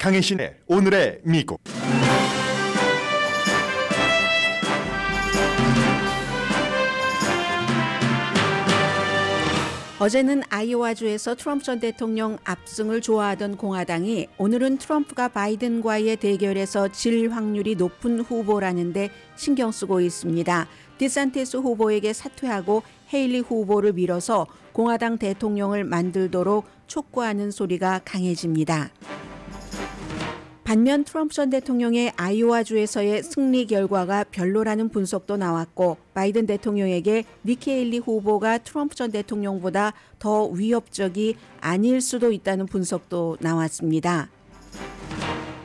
강혜신의 오늘의 미국 어제는 아이오와주에서 트럼프 전 대통령 압승을 좋아하던 공화당이 오늘은 트럼프가 바이든과의 대결에서 질 확률이 높은 후보라는데 신경 쓰고 있습니다. 디산테스 후보에게 사퇴하고 헤일리 후보를 밀어서 공화당 대통령을 만들도록 촉구하는 소리가 강해집니다. 반면 트럼프 전 대통령의 아이오와주에서의 승리 결과가 별로라는 분석도 나왔고 바이든 대통령에게 니케일리 후보가 트럼프 전 대통령보다 더 위협적이 아닐 수도 있다는 분석도 나왔습니다.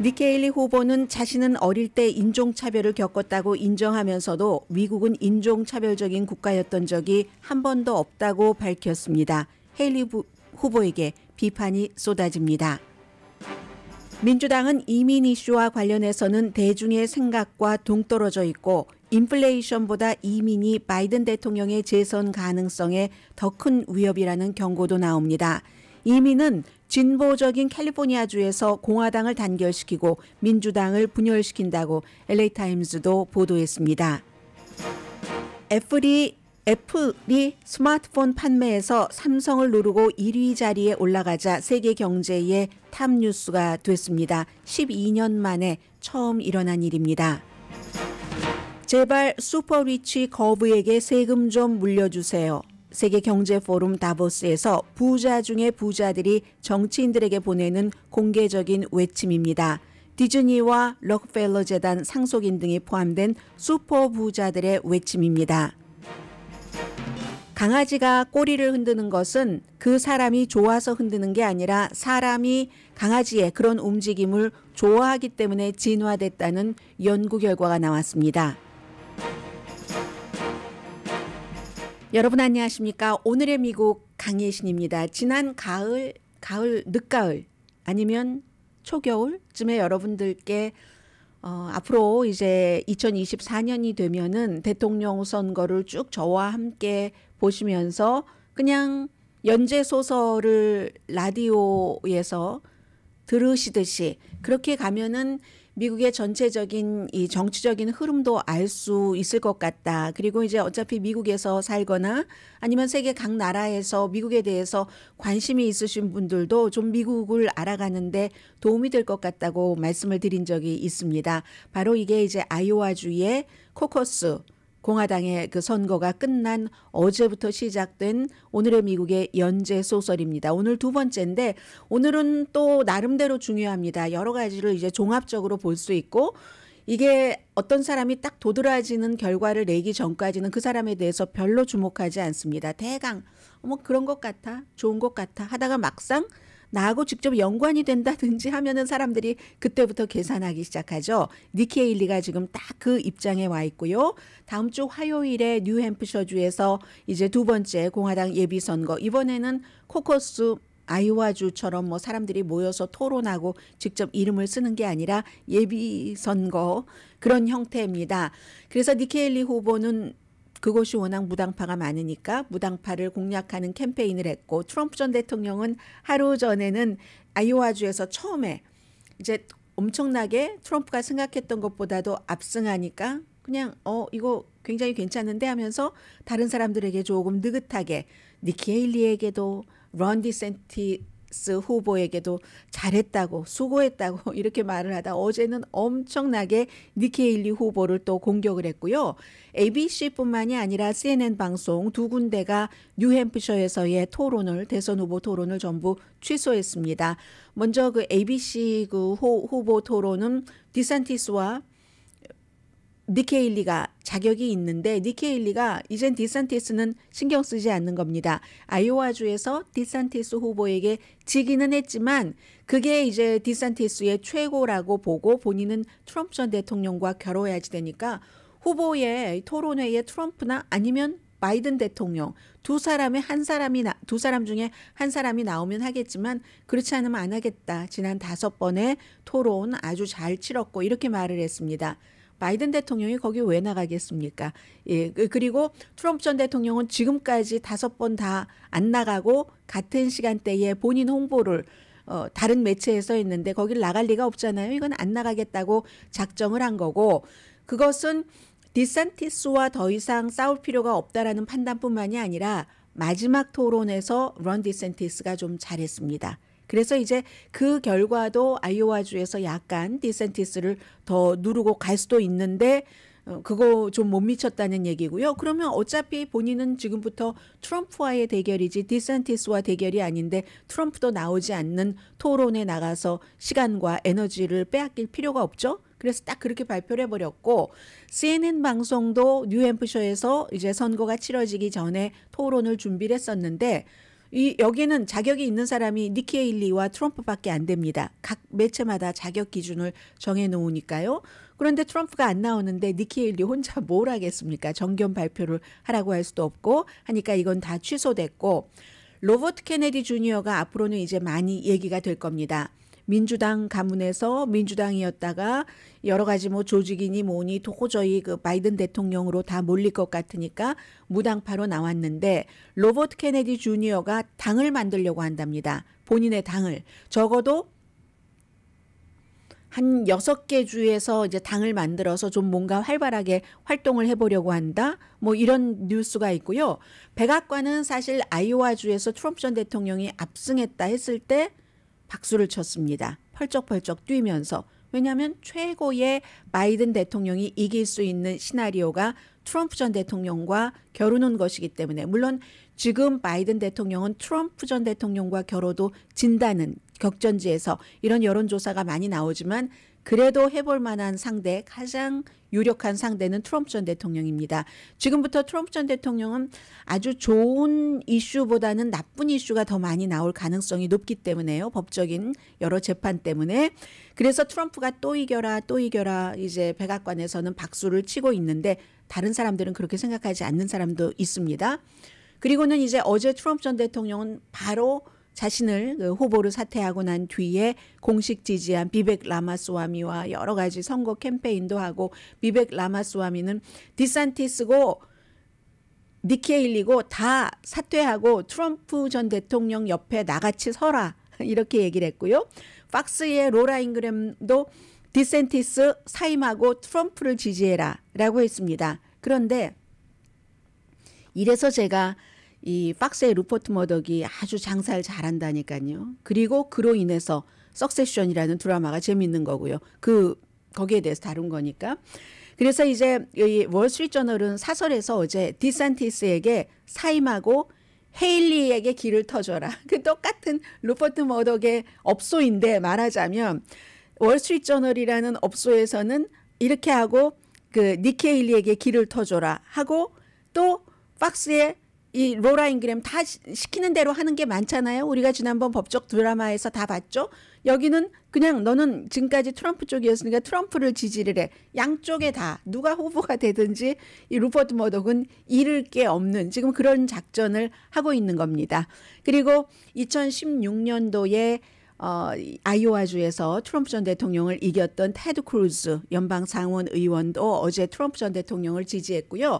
니케일리 후보는 자신은 어릴 때 인종차별을 겪었다고 인정하면서도 미국은 인종차별적인 국가였던 적이 한 번도 없다고 밝혔습니다. 헤일리 후보에게 비판이 쏟아집니다. 민주당은 이민 이슈와 관련해서는 대중의 생각과 동떨어져 있고 인플레이션보다 이민이 바이든 대통령의 재선 가능성에 더 큰 위협이라는 경고도 나옵니다. 이민은 진보적인 캘리포니아주에서 공화당을 단결시키고 민주당을 분열시킨다고 LA타임스도 보도했습니다. 애플이 애플이 스마트폰 판매에서 삼성을 누르고 1위 자리에 올라가자 세계 경제에 탑뉴스가 됐습니다. 12년 만에 처음 일어난 일입니다. 제발 슈퍼리치 거부에게 세금 좀 물려주세요. 세계 경제 포럼 다보스에서 부자 중의 부자들이 정치인들에게 보내는 공개적인 외침입니다. 디즈니와 럭펠러 재단 상속인 등이 포함된 슈퍼 부자들의 외침입니다. 강아지가 꼬리를 흔드는 것은 그 사람이 좋아서 흔드는 게 아니라 사람이 강아지의 그런 움직임을 좋아하기 때문에 진화됐다는 연구 결과가 나왔습니다. 여러분 안녕하십니까? 오늘의 미국 강예신입니다. 지난 가을, 가을, 늦가을 아니면 초겨울쯤에 여러분들께 어, 앞으로 이제 2024년이 되면은 대통령 선거를 쭉 저와 함께 보시면서 그냥 연재 소설을 라디오에서 들으시듯이 그렇게 가면은 미국의 전체적인 이 정치적인 흐름도 알 수 있을 것 같다. 그리고 이제 어차피 미국에서 살거나 아니면 세계 각 나라에서 미국에 대해서 관심이 있으신 분들도 좀 미국을 알아가는데 도움이 될 것 같다고 말씀을 드린 적이 있습니다. 바로 이게 이제 아이오와주의 코커스 공화당의 그 선거가 끝난 어제부터 시작된 오늘의 미국의 연재 소설입니다. 오늘 두 번째인데 오늘은 또 나름대로 중요합니다. 여러 가지를 이제 종합적으로 볼 수 있고 이게 어떤 사람이 딱 도드라지는 결과를 내기 전까지는 그 사람에 대해서 별로 주목하지 않습니다. 대강 뭐 그런 것 같아 좋은 것 같아 하다가 막상 나하고 직접 연관이 된다든지 하면은 사람들이 그때부터 계산하기 시작하죠. 니케일리가 지금 딱 그 입장에 와 있고요. 다음 주 화요일에 뉴햄프셔주에서 이제 두 번째 공화당 예비 선거 이번에는 코커스 아이와주처럼 뭐 사람들이 모여서 토론하고 직접 이름을 쓰는 게 아니라 예비 선거 그런 형태입니다. 그래서 니케일리 후보는 그곳이 워낙 무당파가 많으니까 무당파를 공략하는 캠페인을 했고 트럼프 전 대통령은 하루 전에는 아이오와주에서 처음에 이제 엄청나게 트럼프가 생각했던 것보다도 압승하니까 그냥 어 이거 굉장히 괜찮은데 하면서 다른 사람들에게 조금 느긋하게 니키 헤일리에게도 런디 센티 스 후보에게도 잘했다고 수고했다고 이렇게 말을 하다 어제는 엄청나게 니케일리 후보를 또 공격을 했고요. ABC뿐만이 아니라 CNN 방송 두 군데가 뉴햄프셔에서의 토론을 대선 후보 토론을 전부 취소했습니다. 먼저 그 ABC 그 호, 후보 토론은 디산티스와 니케일리가 자격이 있는데 니케일리가 이젠 디산티스는 신경 쓰지 않는 겁니다. 아이오와주에서 디산티스 후보에게 지기는 했지만 그게 이제 디산티스의 최고라고 보고 본인은 트럼프 전 대통령과 결혼해야지 되니까 후보의 토론회에 트럼프나 아니면 바이든 대통령 두 사람의 한 사람이 나, 두 사람 중에 한 사람이 나오면 하겠지만 그렇지 않으면 안 하겠다. 지난 다섯 번의 토론 아주 잘 치렀고 이렇게 말을 했습니다. 바이든 대통령이 거기 왜 나가겠습니까? 예, 그, 그리고 트럼프 전 대통령은 지금까지 다섯 번 다 안 나가고 같은 시간대에 본인 홍보를 어, 다른 매체에서 있는데 거길 나갈 리가 없잖아요. 이건 안 나가겠다고 작정을 한 거고 그것은 디산티스와 더 이상 싸울 필요가 없다라는 판단뿐만이 아니라 마지막 토론에서 런 디센티스가 좀 잘했습니다. 그래서 이제 그 결과도 아이오와주에서 약간 디센티스를 더 누르고 갈 수도 있는데 어, 그거 좀 못 미쳤다는 얘기고요. 그러면 어차피 본인은 지금부터 트럼프와의 대결이지 디센티스와 대결이 아닌데 트럼프도 나오지 않는 토론에 나가서 시간과 에너지를 빼앗길 필요가 없죠. 그래서 딱 그렇게 발표를 해버렸고 CNN 방송도 뉴햄프셔에서 이제 선거가 치러지기 전에 토론을 준비를 했었는데 이 여기는 자격이 있는 사람이 니키 에일리와 트럼프밖에 안 됩니다. 각 매체마다 자격 기준을 정해 놓으니까요. 그런데 트럼프가 안 나오는데 니키 에일리 혼자 뭘 하겠습니까? 정견 발표를 하라고 할 수도 없고 하니까 이건 다 취소됐고 로버트 케네디 주니어가 앞으로는 이제 많이 얘기가 될 겁니다. 민주당 가문에서 민주당이었다가 여러 가지 뭐 조직이니 뭐니 도저히 그 바이든 대통령으로 다 몰릴 것 같으니까 무당파로 나왔는데 로버트 케네디 주니어가 당을 만들려고 한답니다. 본인의 당을 적어도 한 여섯 개 주에서 이제 당을 만들어서 좀 뭔가 활발하게 활동을 해보려고 한다. 뭐 이런 뉴스가 있고요. 백악관은 사실 아이오와주에서 트럼프 전 대통령이 압승했다 했을 때 박수를 쳤습니다. 펄쩍펄쩍 뛰면서 왜냐하면 최고의 바이든 대통령이 이길 수 있는 시나리오가 트럼프 전 대통령과 겨루는 것이기 때문에 물론 지금 바이든 대통령은 트럼프 전 대통령과 겨뤄도 진다는 격전지에서 이런 여론조사가 많이 나오지만 그래도 해볼 만한 상대 가장 유력한 상대는 트럼프 전 대통령입니다. 지금부터 트럼프 전 대통령은 아주 좋은 이슈보다는 나쁜 이슈가 더 많이 나올 가능성이 높기 때문에요. 법적인 여러 재판 때문에. 그래서 트럼프가 또 이겨라, 또 이겨라, 이제 백악관에서는 박수를 치고 있는데 다른 사람들은 그렇게 생각하지 않는 사람도 있습니다. 그리고는 이제 어제 트럼프 전 대통령은 바로 자신을 그 호보로 사퇴하고 난 뒤에 공식 지지한 비백 라마스와미와 여러 가지 선거 캠페인도 하고 비백 라마스와미는 디산티스고 니케일리고 다 사퇴하고 트럼프 전 대통령 옆에 나같이 서라 이렇게 얘기를 했고요. 박스의 로라 잉그램도 디센티스 사임하고 트럼프를 지지해라 라고 했습니다. 그런데 이래서 제가 이 박스의 루퍼트 머덕이 아주 장사를 잘한다니까요. 그리고 그로 인해서 석세션이라는 드라마가 재밌는 거고요. 그 거기에 대해서 다룬 거니까. 그래서 이제 이 월스트리트 저널은 사설에서 어제 디산티스에게 사임하고 헤일리에게 길을 터줘라. 그 똑같은 루퍼트 머덕의 업소인데 말하자면 월스트리트 저널이라는 업소에서는 이렇게 하고 그 니케일리에게 길을 터줘라 하고 또 박스의 이 로라 인그램다 시키는 대로 하는 게 많잖아요. 우리가 지난번 법적 드라마에서 다 봤죠. 여기는 그냥 너는 지금까지 트럼프 쪽이었으니까 트럼프를 지지를 해. 양쪽에 다 누가 후보가 되든지 이루퍼드 머독은 잃을 게 없는 지금 그런 작전을 하고 있는 겁니다. 그리고 2016년도에 어, 아이오와주에서 트럼프 전 대통령을 이겼던 테드 크루즈 연방 상원 의원도 어제 트럼프 전 대통령을 지지했고요.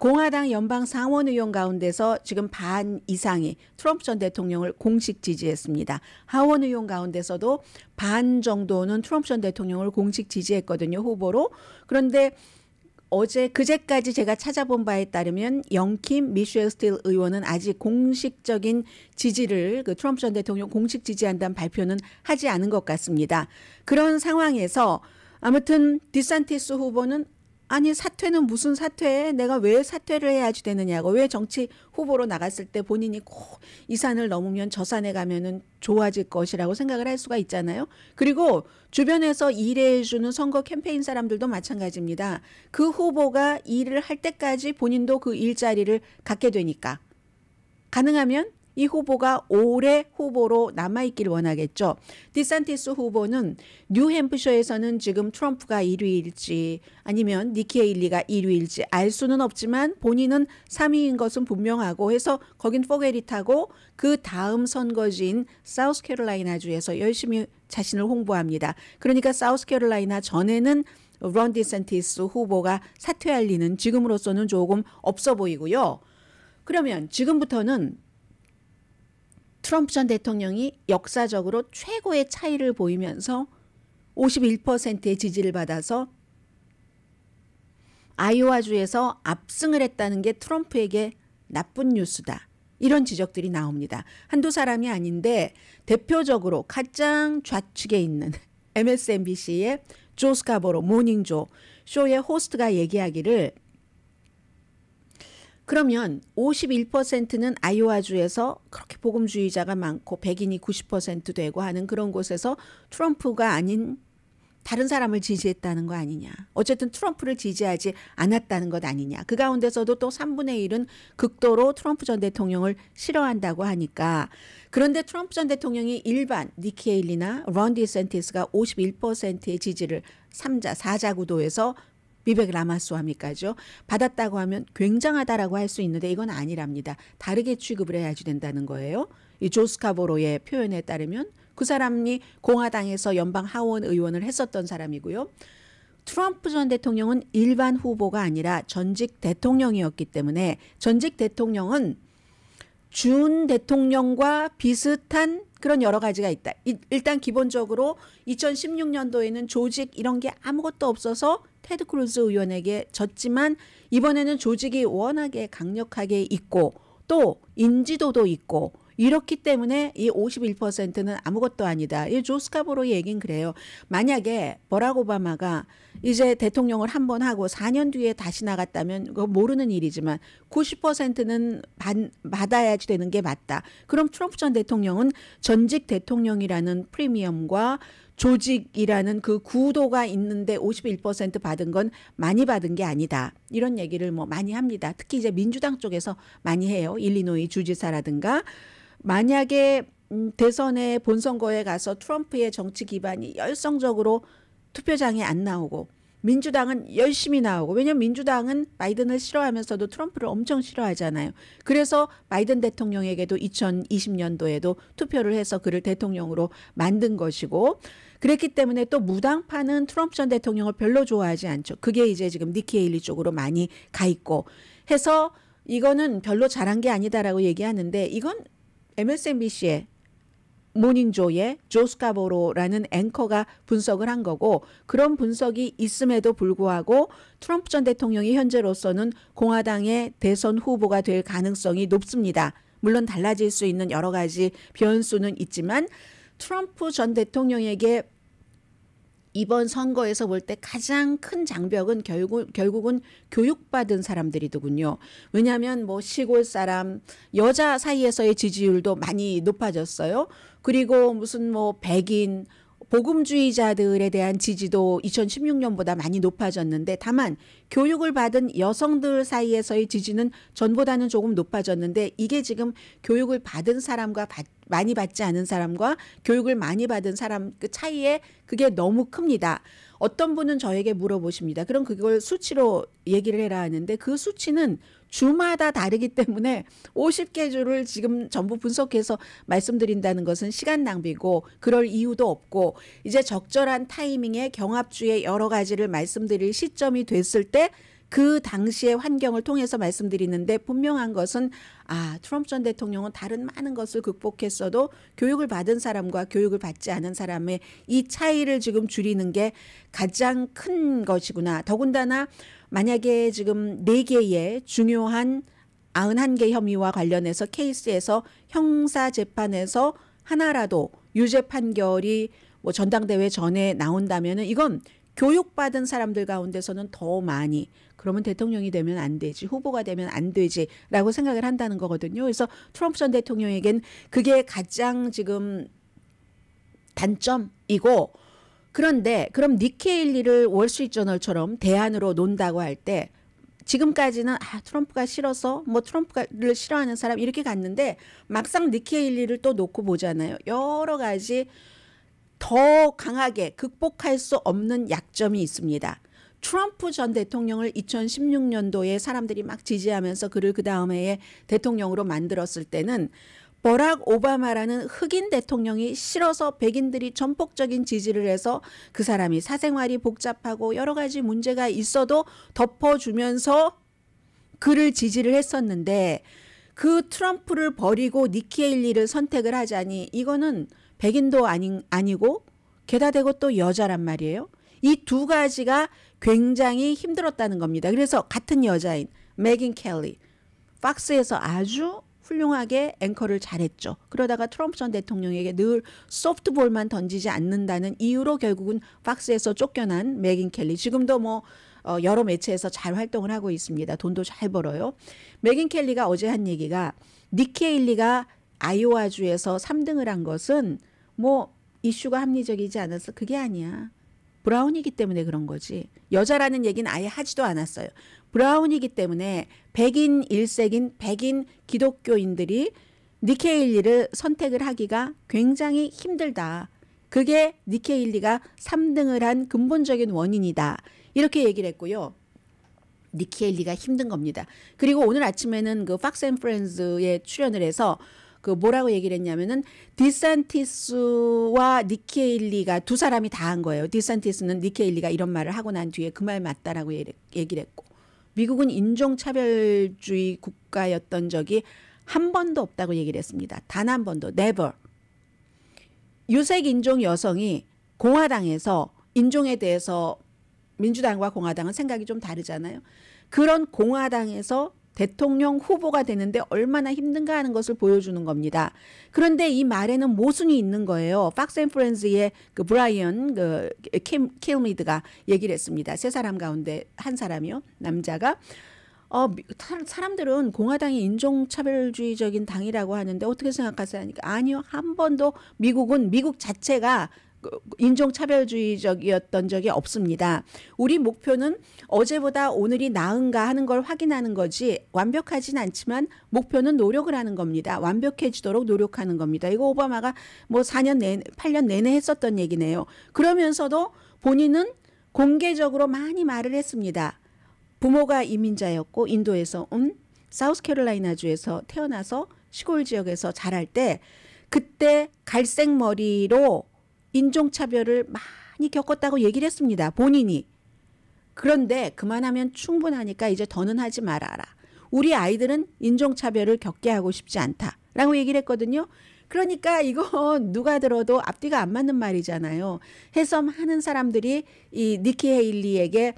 공화당 연방 상원 의원 가운데서 지금 반 이상이 트럼프 전 대통령을 공식 지지했습니다. 하원 의원 가운데서도 반 정도는 트럼프 전 대통령을 공식 지지했거든요. 후보로. 그런데 어제 그제까지 제가 찾아본 바에 따르면 영킴 미셸 스틸 의원은 아직 공식적인 지지를 그 트럼프 전 대통령 공식 지지한다는 발표는 하지 않은 것 같습니다. 그런 상황에서 아무튼 디산티스 후보는 아니 사퇴는 무슨 사퇴? 내가 왜 사퇴를 해야지 되느냐고 왜 정치 후보로 나갔을 때 본인이 꼭이 산을 넘으면 저 산에 가면은 좋아질 것이라고 생각을 할 수가 있잖아요. 그리고 주변에서 일해주는 선거 캠페인 사람들도 마찬가지입니다. 그 후보가 일을 할 때까지 본인도 그 일자리를 갖게 되니까 가능하면 이 후보가 올해 후보로 남아있길 원하겠죠. 디산티스 후보는 뉴햄프셔에서는 지금 트럼프가 1위일지 아니면 니키 헤일리가 1위일지 알 수는 없지만 본인은 3위인 것은 분명하고 해서 거긴 포게릿하고 그 다음 선거지인 사우스캐롤라이나주에서 열심히 자신을 홍보합니다. 그러니까 사우스캐롤라이나 전에는 런 디센티스 후보가 사퇴할 리는 지금으로서는 조금 없어 보이고요. 그러면 지금부터는 트럼프 전 대통령이 역사적으로 최고의 차이를 보이면서 51%의 지지를 받아서 아이오와주에서 압승을 했다는 게 트럼프에게 나쁜 뉴스다. 이런 지적들이 나옵니다. 한두 사람이 아닌데 대표적으로 가장 좌측에 있는 MSNBC의 조스카보로 모닝조 쇼의 호스트가 얘기하기를 그러면 51%는 아이오와주에서 그렇게 복음주의자가 많고 백인이 90% 되고 하는 그런 곳에서 트럼프가 아닌 다른 사람을 지지했다는 거 아니냐. 어쨌든 트럼프를 지지하지 않았다는 것 아니냐. 그 가운데서도 또 3분의 1은 극도로 트럼프 전 대통령을 싫어한다고 하니까. 그런데 트럼프 전 대통령이 일반 니키 헤일리나 런디 센티스가 51%의 지지를 3자, 4자 구도에서 미백 라마스와미까지요. 받았다고 하면 굉장하다라고 할 수 있는데 이건 아니랍니다. 다르게 취급을 해야지 된다는 거예요. 이 조스카보로의 표현에 따르면 그 사람이 공화당에서 연방 하원 의원을 했었던 사람이고요. 트럼프 전 대통령은 일반 후보가 아니라 전직 대통령이었기 때문에 전직 대통령은 준 대통령과 비슷한 그런 여러 가지가 있다. 일단 기본적으로 2016년도에는 조직 이런 게 아무것도 없어서 테드 크루즈 의원에게 졌지만 이번에는 조직이 워낙에 강력하게 있고 또 인지도도 있고 이렇기 때문에 이 51%는 아무것도 아니다. 이 조스카보로의 얘긴 그래요. 만약에 버락 오바마가 이제 대통령을 한 번 하고 4년 뒤에 다시 나갔다면 그거 모르는 일이지만 90%는 받, 받아야지 되는 게 맞다. 그럼 트럼프 전 대통령은 전직 대통령이라는 프리미엄과 조직이라는 그 구도가 있는데 51% 받은 건 많이 받은 게 아니다. 이런 얘기를 뭐 많이 합니다. 특히 이제 민주당 쪽에서 많이 해요. 일리노이 주지사라든가 만약에 음, 대선의 본선거에 가서 트럼프의 정치 기반이 열성적으로 투표장에 안 나오고 민주당은 열심히 나오고 왜냐면 민주당은 바이든을 싫어하면서도 트럼프를 엄청 싫어하잖아요. 그래서 바이든 대통령에게도 2020년도에도 투표를 해서 그를 대통령으로 만든 것이고 그랬기 때문에 또 무당파는 트럼프 전 대통령을 별로 좋아하지 않죠. 그게 이제 지금 니키 헤일리 쪽으로 많이 가 있고 해서 이거는 별로 잘한 게 아니다라고 얘기하는데 이건 MSNBC의 모닝조의 조스카보로라는 앵커가 분석을 한 거고 그런 분석이 있음에도 불구하고 트럼프 전 대통령이 현재로서는 공화당의 대선 후보가 될 가능성이 높습니다. 물론 달라질 수 있는 여러 가지 변수는 있지만 트럼프 전 대통령에게 이번 선거에서 볼 때 가장 큰 장벽은 결국, 결국은 교육받은 사람들이더군요. 왜냐하면 뭐 시골 사람, 여자 사이에서의 지지율도 많이 높아졌어요. 그리고 무슨 뭐 백인, 보금주의자들에 대한 지지도 2016년보다 많이 높아졌는데 다만 교육을 받은 여성들 사이에서의 지지는 전보다는 조금 높아졌는데 이게 지금 교육을 받은 사람과 받 많이 받지 않은 사람과 교육을 많이 받은 사람 그 차이에 그게 너무 큽니다. 어떤 분은 저에게 물어보십니다. 그럼 그걸 수치로 얘기를 해라 하는데 그 수치는 주마다 다르기 때문에 50개 주를 지금 전부 분석해서 말씀드린다는 것은 시간 낭비고 그럴 이유도 없고 이제 적절한 타이밍에 경합주의 여러 가지를 말씀드릴 시점이 됐을 때그 당시의 환경을 통해서 말씀드리는데 분명한 것은 아 트럼프 전 대통령은 다른 많은 것을 극복했어도 교육을 받은 사람과 교육을 받지 않은 사람의 이 차이를 지금 줄이는 게 가장 큰 것이구나. 더군다나 만약에 지금 네 개의 중요한 아흔 한개 혐의와 관련해서 케이스에서 형사 재판에서 하나라도 유죄 판결이 뭐 전당대회 전에 나온다면은 이건 교육받은 사람들 가운데서는 더 많이 그러면 대통령이 되면 안 되지 후보가 되면 안 되지라고 생각을 한다는 거거든요. 그래서 트럼프 전 대통령에겐 그게 가장 지금 단점이고 그런데 그럼 니케일리를 월스트리트저널처럼 대안으로 논다고 할 때 지금까지는 아 트럼프가 싫어서 뭐 트럼프를 싫어하는 사람 이렇게 갔는데 막상 니케일리를 또 놓고 보잖아요. 여러 가지 더 강하게 극복할 수 없는 약점이 있습니다. 트럼프 전 대통령을 2016년도에 사람들이 막 지지하면서 그를 그 다음해에 대통령으로 만들었을 때는 버락 오바마라는 흑인 대통령이 싫어서 백인들이 전폭적인 지지를 해서 그 사람이 사생활이 복잡하고 여러 가지 문제가 있어도 덮어주면서 그를 지지를 했었는데 그 트럼프를 버리고 니키에일리를 선택을 하자니 이거는 백인도 아니, 아니고 게다대고 또 여자란 말이에요. 이 두 가지가 굉장히 힘들었다는 겁니다. 그래서 같은 여자인 맥인 켈리 팍스에서 아주 훌륭하게 앵커를 잘했죠. 그러다가 트럼프 전 대통령에게 늘 소프트볼만 던지지 않는다는 이유로 결국은 팍스에서 쫓겨난 맥인 켈리. 지금도 뭐 어, 여러 매체에서 잘 활동을 하고 있습니다. 돈도 잘 벌어요. 맥인 켈리가 어제 한 얘기가 니케일리가 아이오와주에서 3등을 한 것은 뭐 이슈가 합리적이지 않아서 그게 아니야. 브라운이기 때문에 그런 거지. 여자라는 얘기는 아예 하지도 않았어요. 브라운이기 때문에 백인 일색인 백인 기독교인들이 니케일리를 선택을 하기가 굉장히 힘들다. 그게 니케일리가 3등을 한 근본적인 원인이다. 이렇게 얘기를 했고요. 니케일리가 힘든 겁니다. 그리고 오늘 아침에는 그 팍스 앤 프렌즈에 출연을 해서 그 뭐라고 얘기를 했냐면은 디산티스와 니케일리가 두 사람이 다 한 거예요. 디산티스는 니케일리가 이런 말을 하고 난 뒤에 그 말 맞다라고 얘기를 했고 미국은 인종차별주의 국가였던 적이 한 번도 없다고 얘기를 했습니다. 단 한 번도 never. 유색 인종 여성이 공화당에서 인종에 대해서 민주당과 공화당은 생각이 좀 다르잖아요. 그런 공화당에서 대통령 후보가 되는데 얼마나 힘든가 하는 것을 보여주는 겁니다. 그런데 이 말에는 모순이 있는 거예요. 박스 앤 프렌즈의 그 브라이언 그 킬미드가 얘기를 했습니다. 세 사람 가운데 한 사람이요. 남자가 어, 사람들은 공화당이 인종차별주의적인 당이라고 하는데 어떻게 생각하세요? 아니요. 한 번도 미국은 미국 자체가 인종차별주의적이었던 적이 없습니다. 우리 목표는 어제보다 오늘이 나은가 하는 걸 확인하는 거지 완벽하진 않지만 목표는 노력을 하는 겁니다. 완벽해지도록 노력하는 겁니다. 이거 오바마가 뭐 4년 내내 8년 내내 했었던 얘기네요. 그러면서도 본인은 공개적으로 많이 말을 했습니다. 부모가 이민자였고 인도에서 온 사우스캐롤라이나주에서 태어나서 시골 지역에서 자랄 때 그때 갈색 머리로 인종차별을 많이 겪었다고 얘기를 했습니다. 본인이. 그런데 그만하면 충분하니까 이제 더는 하지 말아라. 우리 아이들은 인종차별을 겪게 하고 싶지 않다라고 얘기를 했거든요. 그러니까 이거 누가 들어도 앞뒤가 안 맞는 말이잖아요. 해섬하는 사람들이 이 니키 헤일리에게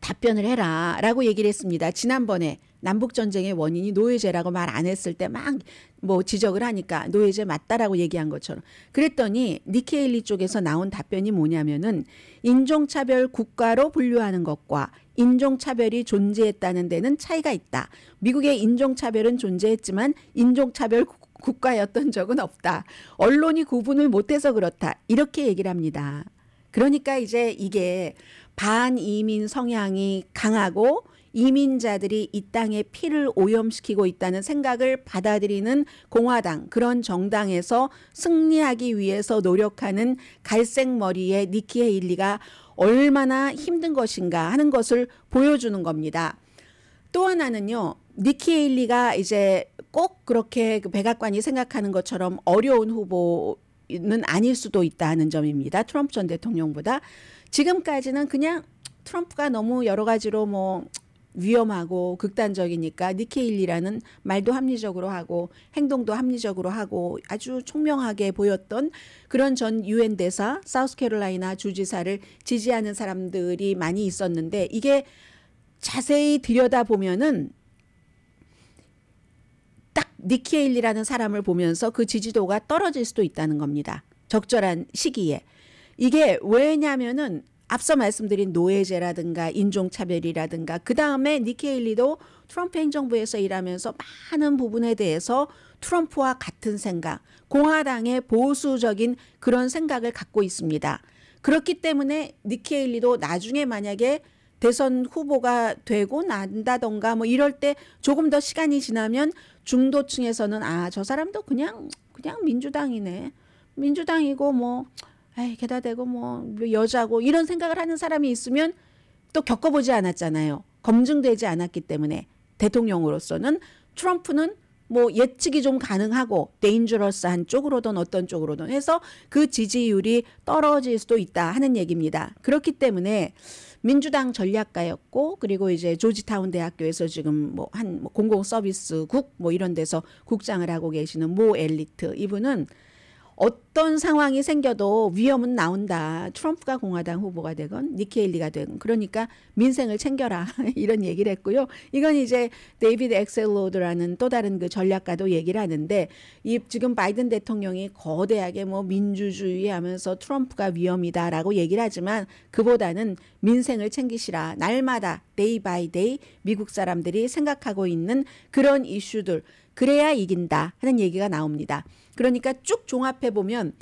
답변을 해라 라고 얘기를 했습니다. 지난번에 남북 전쟁의 원인이 노예제라고 말 안 했을 때 막 뭐 지적을 하니까 노예제 맞다라고 얘기한 것처럼 그랬더니 니케일리 쪽에서 나온 답변이 뭐냐면은 인종차별 국가로 분류하는 것과 인종차별이 존재했다는 데는 차이가 있다. 미국의 인종차별은 존재했지만 인종차별 국가였던 적은 없다. 언론이 구분을 못해서 그렇다. 이렇게 얘기를 합니다. 그러니까 이제 이게 반이민 성향이 강하고 이민자들이 이땅에 피를 오염시키고 있다는 생각을 받아들이는 공화당 그런 정당에서 승리하기 위해서 노력하는 갈색머리의 니키 헤일리가 얼마나 힘든 것인가 하는 것을 보여주는 겁니다. 또 하나는요. 니키 헤일리가 이제 꼭 그렇게 그 백악관이 생각하는 것처럼 어려운 후보 는 아닐 수도 있다는 점입니다. 트럼프 전 대통령보다 지금까지는 그냥 트럼프가 너무 여러 가지로 뭐 위험하고 극단적이니까 니케일리라는 말도 합리적으로 하고 행동도 합리적으로 하고 아주 총명하게 보였던 그런 전 유엔 대사 사우스캐롤라이나 주지사를 지지하는 사람들이 많이 있었는데 이게 자세히 들여다보면은 딱 니케일리라는 사람을 보면서 그 지지도가 떨어질 수도 있다는 겁니다. 적절한 시기에. 이게 왜냐면은 앞서 말씀드린 노예제라든가 인종차별이라든가 그 다음에 니케일리도 트럼프 행정부에서 일하면서 많은 부분에 대해서 트럼프와 같은 생각, 공화당의 보수적인 그런 생각을 갖고 있습니다. 그렇기 때문에 니케일리도 나중에 만약에 대선 후보가 되고 난다던가 뭐 이럴 때 조금 더 시간이 지나면 중도층에서는 아, 저 사람도 그냥, 그냥 민주당이네. 민주당이고 뭐 에이, 게다 대고 뭐 여자고 이런 생각을 하는 사람이 있으면 또 겪어보지 않았잖아요. 검증되지 않았기 때문에 대통령으로서는 트럼프는 뭐 예측이 좀 가능하고 데인저러스한 쪽으로든 어떤 쪽으로든 해서 그 지지율이 떨어질 수도 있다 하는 얘기입니다. 그렇기 때문에 민주당 전략가였고 그리고 이제 조지타운 대학교에서 지금 뭐한 뭐 공공서비스국 뭐 이런 데서 국장을 하고 계시는 모 엘리트 이분은 어떤 상황이 생겨도 위험은 나온다. 트럼프가 공화당 후보가 되건 니케일리가 되건 그러니까 민생을 챙겨라 이런 얘기를 했고요. 이건 이제 데이비드 엑셀로드라는 또 다른 그 전략가도 얘기를 하는데 이 지금 바이든 대통령이 거대하게 뭐 민주주의 하면서 트럼프가 위험이다라고 얘기를 하지만 그보다는 민생을 챙기시라 날마다 데이 바이 데이 미국 사람들이 생각하고 있는 그런 이슈들 그래야 이긴다 하는 얘기가 나옵니다. 그러니까 쭉 종합해 보면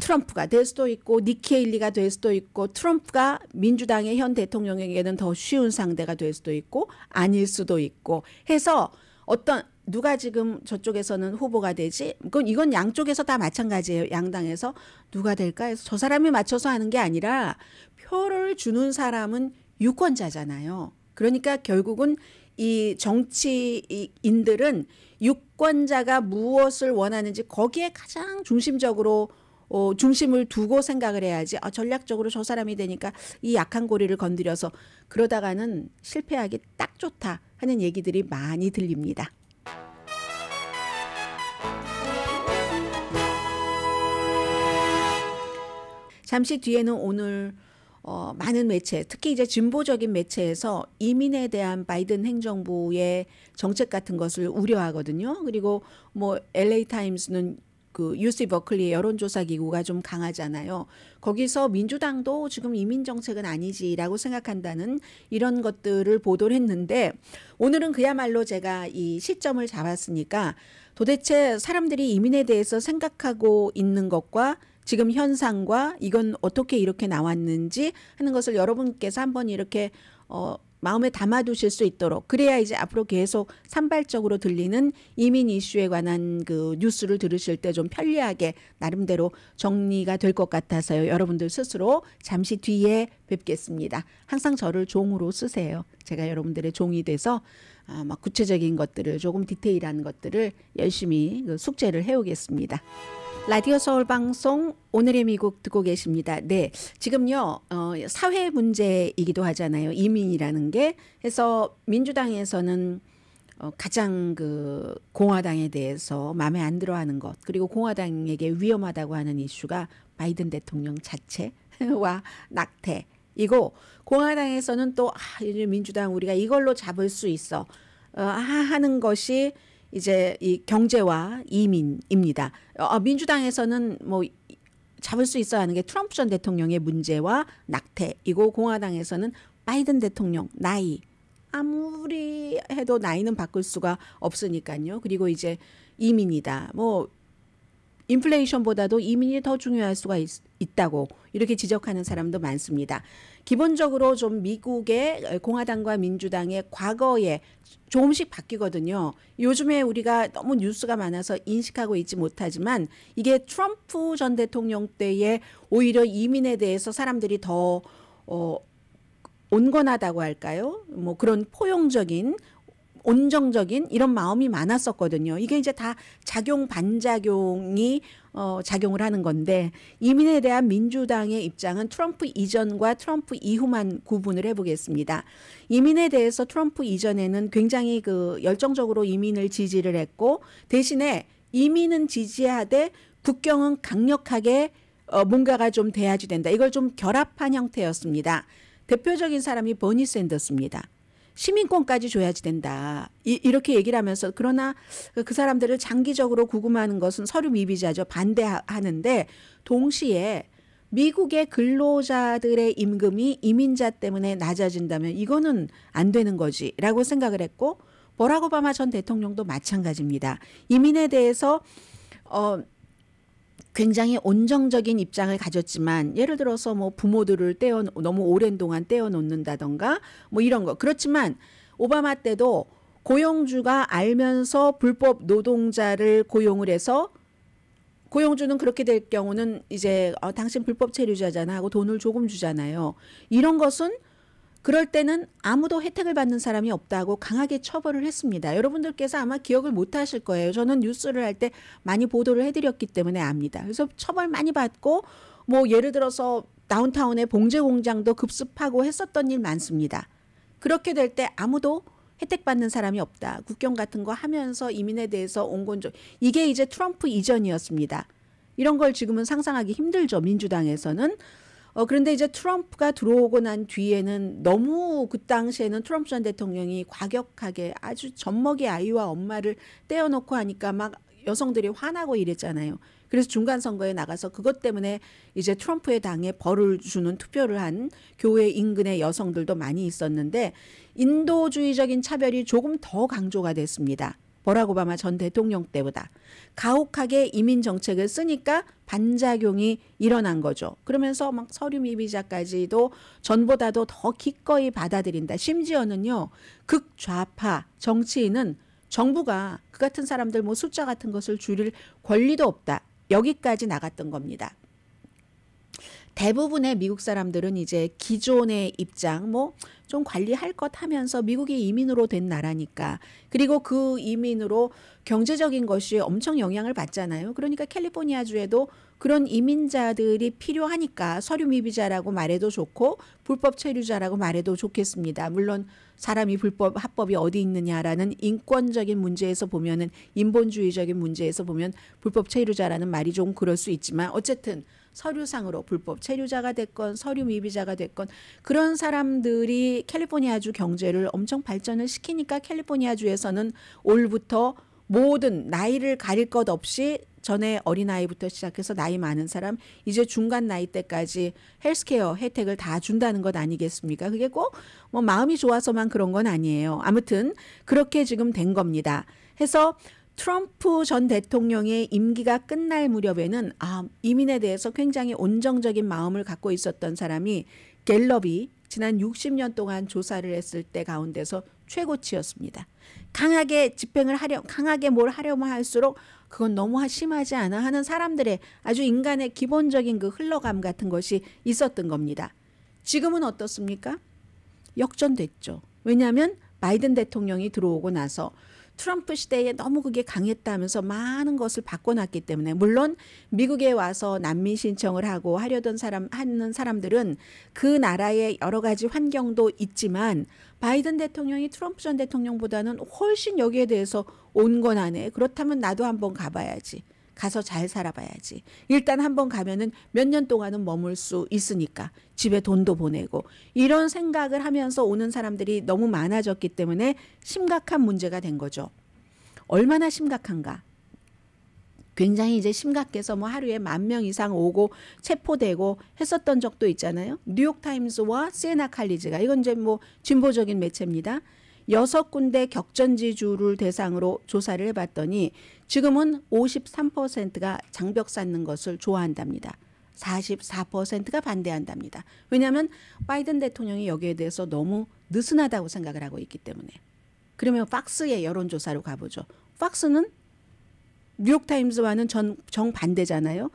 트럼프가 될 수도 있고 니케일리가 될 수도 있고 트럼프가 민주당의 현 대통령에게는 더 쉬운 상대가 될 수도 있고 아닐 수도 있고 해서 어떤 누가 지금 저쪽에서는 후보가 되지? 그건 이건 양쪽에서 다 마찬가지예요. 양당에서 누가 될까 해서 저 사람이 맞춰서 하는 게 아니라 표를 주는 사람은 유권자잖아요. 그러니까 결국은 이 정치인들은 유권자가 무엇을 원하는지 거기에 가장 중심적으로 어, 중심을 두고 생각을 해야지 아, 전략적으로 저 사람이 되니까 이 약한 고리를 건드려서 그러다가는 실패하기 딱 좋다 하는 얘기들이 많이 들립니다. 잠시 뒤에는 오늘 어, 많은 매체, 특히 이제 진보적인 매체에서 이민에 대한 바이든 행정부의 정책 같은 것을 우려하거든요. 그리고 뭐 LA 타임스는 그 UC 버클리의 여론조사 기구가 좀 강하잖아요. 거기서 민주당도 지금 이민 정책은 아니지라고 생각한다는 이런 것들을 보도를 했는데 오늘은 그야말로 제가 이 시점을 잡았으니까 도대체 사람들이 이민에 대해서 생각하고 있는 것과 지금 현상과 이건 어떻게 이렇게 나왔는지 하는 것을 여러분께서 한번 이렇게 어 마음에 담아두실 수 있도록 그래야 이제 앞으로 계속 산발적으로 들리는 이민 이슈에 관한 그 뉴스를 들으실 때 좀 편리하게 나름대로 정리가 될 것 같아서요. 여러분들 스스로 잠시 뒤에 뵙겠습니다. 항상 저를 종으로 쓰세요. 제가 여러분들의 종이 돼서 아, 막 구체적인 것들을 조금 디테일한 것들을 열심히 그 숙제를 해오겠습니다. 라디오 서울 방송 오늘의 미국 듣고 계십니다. 네. 지금요, 어, 사회 문제이기도 하잖아요. 이민이라는 게. 해서 민주당에서는 어, 가장 그 공화당에 대해서 마음에 안 들어 하는 것, 그리고 공화당에게 위험하다고 하는 이슈가 바이든 대통령 자체와 낙태. 이고, 공화당에서는 또, 아, 이즘 민주당 우리가 이걸로 잡을 수 있어. 어, 아, 하는 것이 이제 이 경제와 이민입니다. 어, 민주당에서는 뭐 잡을 수 있어야 하는 게 트럼프 전 대통령의 문제와 낙태이고 공화당에서는 바이든 대통령 나이 아무리 해도 나이는 바꿀 수가 없으니까요. 그리고 이제 이민이다. 뭐 인플레이션보다도 이민이 더 중요할 수가 있, 다고 이렇게 지적하는 사람도 많습니다. 기본적으로 좀 미국의 어, 공화당과 민주당의 과거에 조금씩 바뀌거든요. 요즘에 우리가 너무 뉴스가 많아서 인식하고 있지 못하지만 이게 트럼프 전 대통령 때에 오히려 이민에 대해서 사람들이 더 어, 온건하다고 할까요? 뭐 그런 포용적인 온정적인 이런 마음이 많았었거든요. 이게 이제 다 작용 반작용이 어, 작용을 하는 건데 이민에 대한 민주당의 입장은 트럼프 이전과 트럼프 이후만 구분을 해보겠습니다. 이민에 대해서 트럼프 이전에는 굉장히 그 열정적으로 이민을 지지를 했고 대신에 이민은 지지하되 국경은 강력하게 어, 뭔가가 좀 돼야지 된다. 이걸 좀 결합한 형태였습니다. 대표적인 사람이 버니 샌더스입니다. 시민권까지 줘야지 된다. 이, 이렇게 얘기를 하면서 그러나 그 사람들을 장기적으로 구금하는 것은 서류 미비자죠. 반대하는데 동시에 미국의 근로자들의 임금이 이민자 때문에 낮아진다면 이거는 안 되는 거지라고 생각을 했고 버락 오바마 전 대통령도 마찬가지입니다. 이민에 대해서 어 굉장히 온정적인 입장을 가졌지만 예를 들어서 뭐 부모들을 떼어 너무 오랜 동안 떼어 놓는다던가 뭐 이런 거 그렇지만 오바마 때도 고용주가 알면서 불법 노동자를 고용을 해서 고용주는 그렇게 될 경우는 이제 어, 당신 불법 체류자잖아 하고 돈을 조금 주잖아요. 이런 것은 그럴 때는 아무도 혜택을 받는 사람이 없다고 강하게 처벌을 했습니다. 여러분들께서 아마 기억을 못 하실 거예요. 저는 뉴스를 할 때 많이 보도를 해드렸기 때문에 압니다. 그래서 처벌 많이 받고 뭐 예를 들어서 다운타운의 봉제 공장도 급습하고 했었던 일 많습니다. 그렇게 될 때 아무도 혜택받는 사람이 없다. 국경 같은 거 하면서 이민에 대해서 온건조 이게 이제 트럼프 이전이었습니다. 이런 걸 지금은 상상하기 힘들죠. 민주당에서는 어, 그런데 이제 트럼프가 들어오고 난 뒤에는 너무 그 당시에는 트럼프 전 대통령이 과격하게 아주 젖먹이 아이와 엄마를 떼어놓고 하니까 막 여성들이 화나고 이랬잖아요. 그래서 중간 선거에 나가서 그것 때문에 이제 트럼프의 당에 벌을 주는 투표를 한 교회 인근의 여성들도 많이 있었는데 인도주의적인 차별이 조금 더 강조가 됐습니다. 버락 오바마 전 대통령 때보다 가혹하게 이민 정책을 쓰니까 반작용이 일어난 거죠. 그러면서 막 서류 미비자까지도 전보다도 더 기꺼이 받아들인다. 심지어는요. 극좌파 정치인은 정부가 그 같은 사람들 뭐 숫자 같은 것을 줄일 권리도 없다. 여기까지 나갔던 겁니다. 대부분의 미국 사람들은 이제 기존의 입장 뭐 좀 관리할 것 하면서 미국이 이민으로 된 나라니까 그리고 그 이민으로 경제적인 것이 엄청 영향을 받잖아요. 그러니까 캘리포니아주에도 그런 이민자들이 필요하니까 서류 미비자라고 말해도 좋고 불법 체류자라고 말해도 좋겠습니다. 물론 사람이 불법 합법이 어디 있느냐라는 인권적인 문제에서 보면은 인본주의적인 문제에서 보면 불법 체류자라는 말이 좀 그럴 수 있지만 어쨌든 서류상으로 불법 체류자가 됐건 서류 미비자가 됐건 그런 사람들이 캘리포니아주 경제를 엄청 발전을 시키니까 캘리포니아주에서는 올부터 모든 나이를 가릴 것 없이 전에 어린아이부터 시작해서 나이 많은 사람 이제 중간 나이 때까지 헬스케어 혜택을 다 준다는 것 아니겠습니까? 그게 꼭 뭐 마음이 좋아서만 그런 건 아니에요. 아무튼 그렇게 지금 된 겁니다. 해서 트럼프 전 대통령의 임기가 끝날 무렵에는 아, 이민에 대해서 굉장히 온정적인 마음을 갖고 있었던 사람이 갤럽이 지난 60년 동안 조사를 했을 때 가운데서 최고치였습니다. 강하게 집행을 하려 강하게 뭘 하려면 할수록 그건 너무 심하지 않아 하는 사람들의 아주 인간의 기본적인 그 흘러감 같은 것이 있었던 겁니다. 지금은 어떻습니까? 역전됐죠. 왜냐하면 바이든 대통령이 들어오고 나서 트럼프 시대에 너무 그게 강했다면서 많은 것을 바꿔놨기 때문에 물론 미국에 와서 난민 신청을 하고 하려던 사람 하는 사람들은 그 나라의 여러 가지 환경도 있지만 바이든 대통령이 트럼프 전 대통령보다는 훨씬 여기에 대해서 온건하네. 그렇다면 나도 한번 가봐야지. 가서 잘 살아봐야지. 일단 한 번 가면은 몇 년 동안은 머물 수 있으니까 집에 돈도 보내고 이런 생각을 하면서 오는 사람들이 너무 많아졌기 때문에 심각한 문제가 된 거죠. 얼마나 심각한가? 굉장히 이제 심각해서 뭐 하루에 만 명 이상 오고 체포되고 했었던 적도 있잖아요. 뉴욕타임스와 시에나 칼리지가 이건 이제 뭐 진보적인 매체입니다. 여섯 군데 격전지주를 대상으로 조사를 해봤더니 지금은 53%가 장벽 쌓는 것을 좋아한답니다. 44%가 반대한답니다. 왜냐하면 바이든 대통령이 여기에 대해서 너무 느슨하다고 생각을 하고 있기 때문에. 그러면 팍스의 여론조사로 가보죠. 팍스는 뉴욕타임즈와는 전, 정반대잖아요.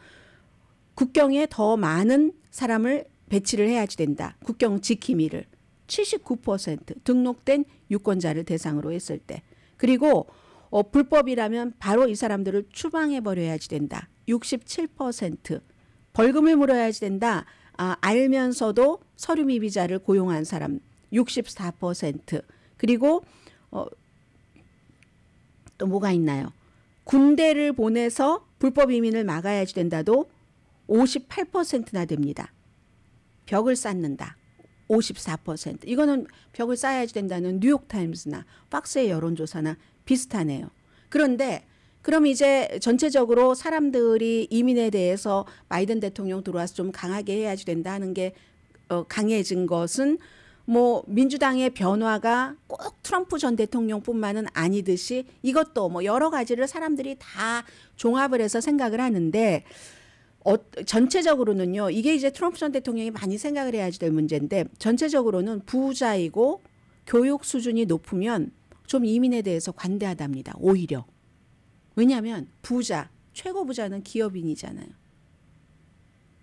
국경에 더 많은 사람을 배치를 해야지 된다. 국경 지킴이를. 79% 등록된 유권자를 대상으로 했을 때 그리고 어, 불법이라면 바로 이 사람들을 추방해 버려야지 된다. 67% 벌금을 물어야지 된다. 아, 알면서도 서류 미비자를 고용한 사람 64% 그리고 어, 또 뭐가 있나요? 군대를 보내서 불법 이민을 막아야지 된다도 58%나 됩니다. 벽을 쌓는다. 54%. 이거는 벽을 쌓아야지 된다는 뉴욕타임스나 박스의 여론조사나 비슷하네요. 그런데 그럼 이제 전체적으로 사람들이 이민에 대해서 바이든 대통령 들어와서 좀 강하게 해야지 된다는 게 어, 강해진 것은 뭐 민주당의 변화가 꼭 트럼프 전 대통령뿐만은 아니듯이 이것도 뭐 여러 가지를 사람들이 다 종합을 해서 생각을 하는데 어, 전체적으로는요. 이게 이제 트럼프 전 대통령이 많이 생각을 해야지 될 문제인데 전체적으로는 부자이고 교육 수준이 높으면 좀 이민에 대해서 관대하답니다. 오히려. 왜냐하면 부자, 최고 부자는 기업인이잖아요.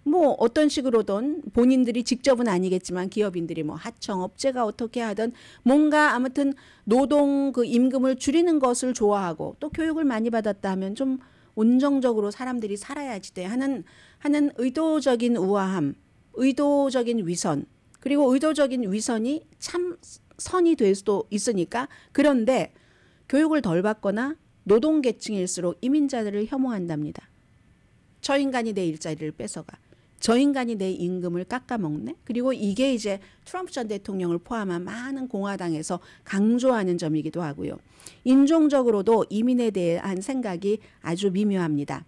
뭐 어떤 식으로든 본인들이 직접은 아니겠지만 기업인들이 뭐 하청업체가 어떻게 하든 뭔가 아무튼 노동 그 임금을 줄이는 것을 좋아하고 또 교육을 많이 받았다 하면 좀 온정적으로 사람들이 살아야지 돼 하는 하는 의도적인 우아함, 의도적인 위선 그리고 의도적인 위선이 참 선이 될 수도 있으니까 그런데 교육을 덜 받거나 노동계층일수록 이민자들을 혐오한답니다. 저 인간이 내 일자리를 뺏어가. 저 인간이 내 임금을 깎아먹네? 그리고 이게 이제 트럼프 전 대통령을 포함한 많은 공화당에서 강조하는 점이기도 하고요. 인종적으로도 이민에 대한 생각이 아주 미묘합니다.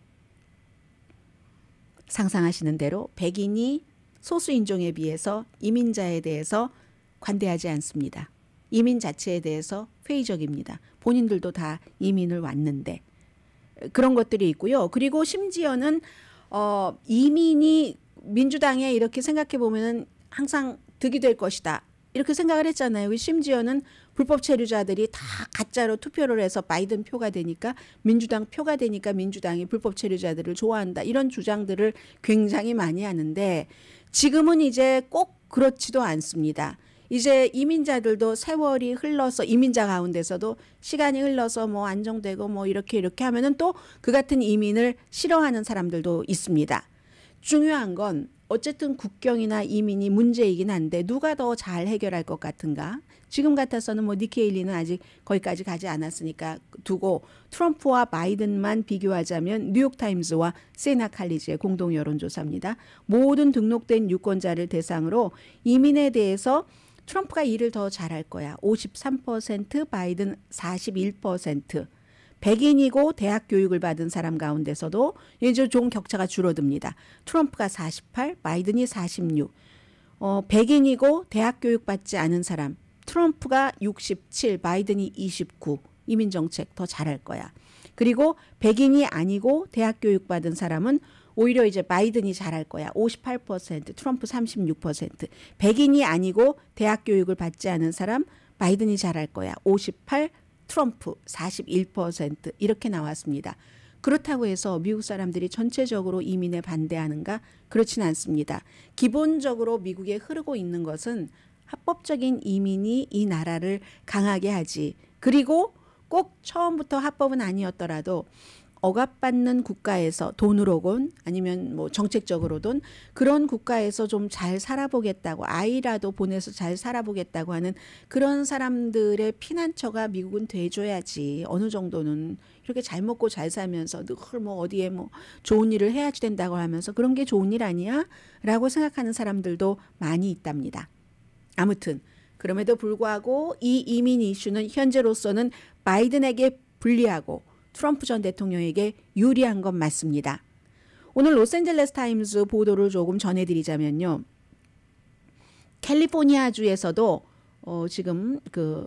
상상하시는 대로 백인이 소수인종에 비해서 이민자에 대해서 관대하지 않습니다. 이민 자체에 대해서 회의적입니다. 본인들도 다 이민을 왔는데 그런 것들이 있고요. 그리고 심지어는 어, 이민이 민주당에 이렇게 생각해 보면은 항상 득이 될 것이다. 이렇게 생각을 했잖아요. 심지어는 불법 체류자들이 다 가짜로 투표를 해서 바이든 표가 되니까 민주당 표가 되니까 민주당이 불법 체류자들을 좋아한다. 이런 주장들을 굉장히 많이 하는데 지금은 이제 꼭 그렇지도 않습니다. 이제 이민자들도 세월이 흘러서 이민자 가운데서도 시간이 흘러서 뭐 안정되고 뭐 이렇게 이렇게 하면은 또 그 같은 이민을 싫어하는 사람들도 있습니다. 중요한 건 어쨌든 국경이나 이민이 문제이긴 한데 누가 더 잘 해결할 것 같은가? 지금 같아서는 뭐 니케일리는 아직 거기까지 가지 않았으니까 두고 트럼프와 바이든만 비교하자면 뉴욕타임스와 세나 칼리지의 공동 여론조사입니다. 모든 등록된 유권자를 대상으로 이민에 대해서 트럼프가 일을 더 잘할 거야. 53% 바이든 41%. 백인이고 대학 교육을 받은 사람 가운데서도 이제 종 격차가 줄어듭니다. 트럼프가 48, 바이든이 46. 어, 백인이고 대학 교육 받지 않은 사람. 트럼프가 67, 바이든이 29. 이민 정책 더 잘할 거야. 그리고 백인이 아니고 대학 교육 받은 사람은 오히려 이제 바이든이 잘할 거야. 58%, 트럼프 36%. 백인이 아니고 대학 교육을 받지 않은 사람 바이든이 잘할 거야. 58, 트럼프 41% 이렇게 나왔습니다. 그렇다고 해서 미국 사람들이 전체적으로 이민에 반대하는가? 그렇진 않습니다. 기본적으로 미국에 흐르고 있는 것은 합법적인 이민이 이 나라를 강하게 하지. 그리고 꼭 처음부터 합법은 아니었더라도 억압받는 국가에서 돈으로건 아니면 뭐 정책적으로든 그런 국가에서 좀 잘 살아보겠다고 아이라도 보내서 잘 살아보겠다고 하는 그런 사람들의 피난처가 미국은 돼줘야지 어느 정도는 이렇게 잘 먹고 잘 살면서 늘 뭐 어디에 뭐 좋은 일을 해야지 된다고 하면서 그런 게 좋은 일 아니야? 라고 생각하는 사람들도 많이 있답니다. 아무튼 그럼에도 불구하고 이 이민 이슈는 현재로서는 바이든에게 불리하고 트럼프 전 대통령에게 유리한 건 맞습니다. 오늘 로스앤젤레스 타임즈 보도를 조금 전해드리자면요. 캘리포니아주에서도 어, 지금 그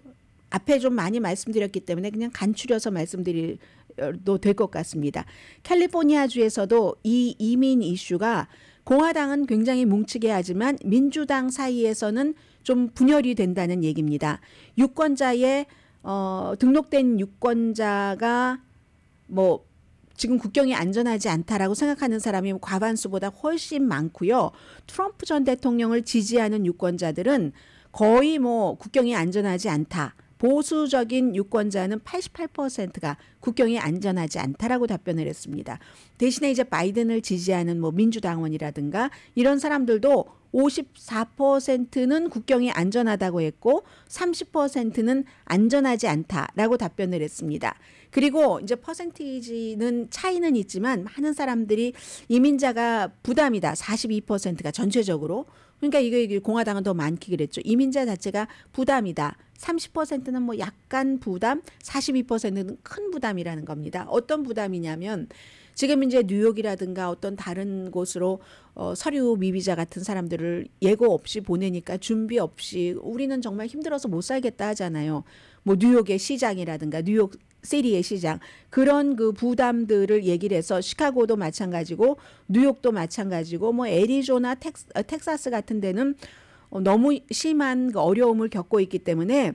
앞에 좀 많이 말씀드렸기 때문에 그냥 간추려서 말씀드려도 될 것 같습니다. 캘리포니아주에서도 이 이민 이슈가 공화당은 굉장히 뭉치게 하지만 민주당 사이에서는 좀 분열이 된다는 얘기입니다. 유권자의 어, 등록된 유권자가 뭐 지금 국경이 안전하지 않다라고 생각하는 사람이 과반수보다 훨씬 많고요. 트럼프 전 대통령을 지지하는 유권자들은 거의 뭐 국경이 안전하지 않다. 보수적인 유권자는 88%가 국경이 안전하지 않다라고 답변을 했습니다. 대신에 이제 바이든을 지지하는 뭐 민주당원이라든가 이런 사람들도 54%는 국경이 안전하다고 했고 30%는 안전하지 않다라고 답변을 했습니다. 그리고 이제 퍼센티지는 차이는 있지만 많은 사람들이 이민자가 부담이다. 42%가 전체적으로. 그러니까 이게 공화당은 더많기 그랬죠. 이민자 자체가 부담이다. 30%는 뭐 약간 부담, 42%는 큰 부담이라는 겁니다. 어떤 부담이냐면 지금 이제 뉴욕이라든가 어떤 다른 곳으로 어, 서류 미비자 같은 사람들을 예고 없이 보내니까 준비 없이 우리는 정말 힘들어서 못 살겠다 하잖아요. 뭐 뉴욕의 시장이라든가 뉴욕 세리의 시장 그런 그 부담들을 얘기를 해서 시카고도 마찬가지고 뉴욕도 마찬가지고 뭐 애리조나 텍, 어, 텍사스 같은 데는 어, 너무 심한 그 어려움을 겪고 있기 때문에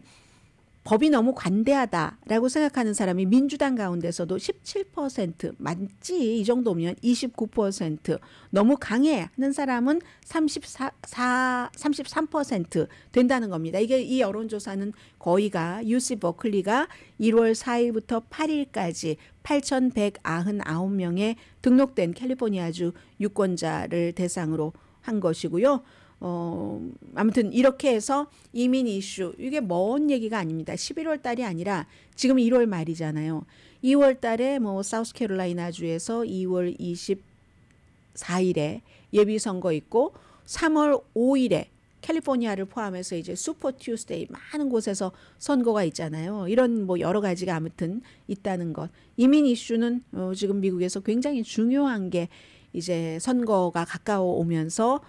법이 너무 관대하다라고 생각하는 사람이 민주당 가운데서도 17% 맞지 이 정도면 29% 너무 강해 하는 사람은 34 4, 33% 된다는 겁니다. 이게 이 여론조사는 거의가 UC 버클리가 1월 4일부터 8일까지 8,199명의 등록된 캘리포니아주 유권자를 대상으로 한 것이고요. 어, 아무튼 이렇게 해서 이민 이슈 이게 먼 얘기가 아닙니다. 11월 달이 아니라 지금 1월 말이잖아요. 2월 달에 뭐 사우스캐롤라이나 주에서 2월 24일에 예비 선거 있고 3월 5일에 캘리포니아를 포함해서 이제 슈퍼 튜스데이 많은 곳에서 선거가 있잖아요. 이런 뭐 여러 가지가 아무튼 있다는 것. 이민 이슈는 어, 지금 미국에서 굉장히 중요한 게 이제 선거가 가까워 오면서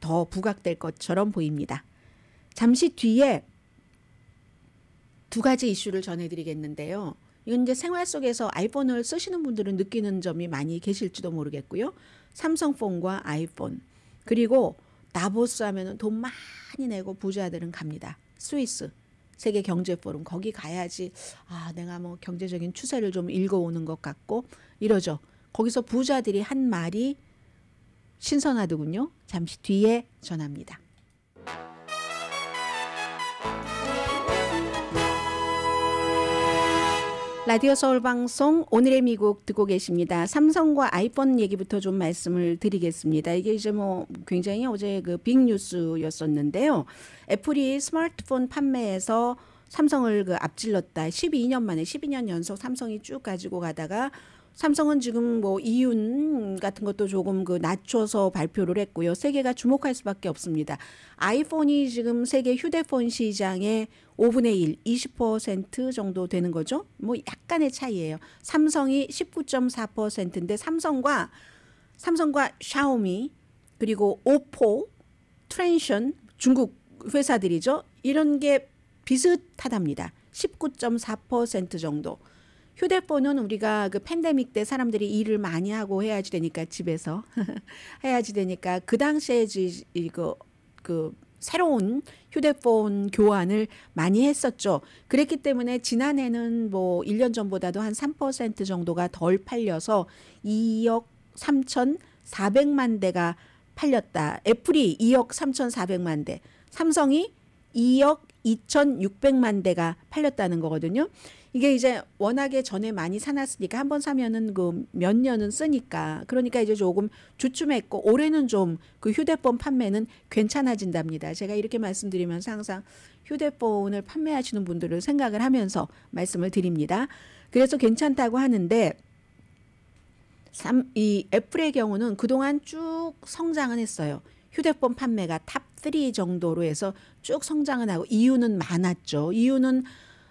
더 부각될 것처럼 보입니다. 잠시 뒤에 두 가지 이슈를 전해드리겠는데요. 이건 이제 생활 속에서 아이폰을 쓰시는 분들은 느끼는 점이 많이 계실지도 모르겠고요. 삼성폰과 아이폰 그리고 다보스 하면은 돈 많이 내고 부자들은 갑니다. 스위스 세계 경제 포럼 거기 가야지 아 내가 뭐 경제적인 추세를 좀 읽어오는 것 같고 이러죠. 거기서 부자들이 한 말이 신선하더군요. 잠시 뒤에 전합니다. 라디오 서울방송 오늘의 미국 듣고 계십니다. 삼성과 아이폰 얘기부터 좀 말씀을 드리겠습니다. 이게 이제 뭐 굉장히 어제 그 빅뉴스였었는데요. 애플이 스마트폰 판매에서 삼성을 그 앞질렀다. 12년 만에 12년 연속 삼성이 쭉 가지고 가다가 삼성은 지금 뭐 이윤 같은 것도 조금 그 낮춰서 발표를 했고요. 세계가 주목할 수밖에 없습니다. 아이폰이 지금 세계 휴대폰 시장의 5분의 1, 20% 정도 되는 거죠. 뭐 약간의 차이예요. 삼성이 19.4%인데 삼성과 삼성과 샤오미 그리고 오포, 트랜션 중국 회사들이죠. 이런 게 비슷하답니다. 19.4% 정도. 휴대폰은 우리가 그 팬데믹 때 사람들이 일을 많이 하고 해야지 되니까 집에서 해야지 되니까 그 당시에 이거 그, 그 새로운 휴대폰 교환을 많이 했었죠. 그랬기 때문에 지난해는 뭐 1년 전보다도 한 3% 정도가 덜 팔려서 2억 3,400만 대가 팔렸다. 애플이 2억 3,400만 대, 삼성이 2억 2,600만 대가 팔렸다는 거거든요. 이게 이제 워낙에 전에 많이 사놨으니까 한 번 사면은 그 몇 년은 쓰니까 그러니까 이제 조금 주춤했고 올해는 좀 그 휴대폰 판매는 괜찮아진답니다. 제가 이렇게 말씀드리면서 항상 휴대폰을 판매하시는 분들을 생각을 하면서 말씀을 드립니다. 그래서 괜찮다고 하는데 3, 이 애플의 경우는 그동안 쭉 성장은 했어요. 휴대폰 판매가 탑3 정도로 해서 쭉 성장은 하고 이유는 많았죠. 이유는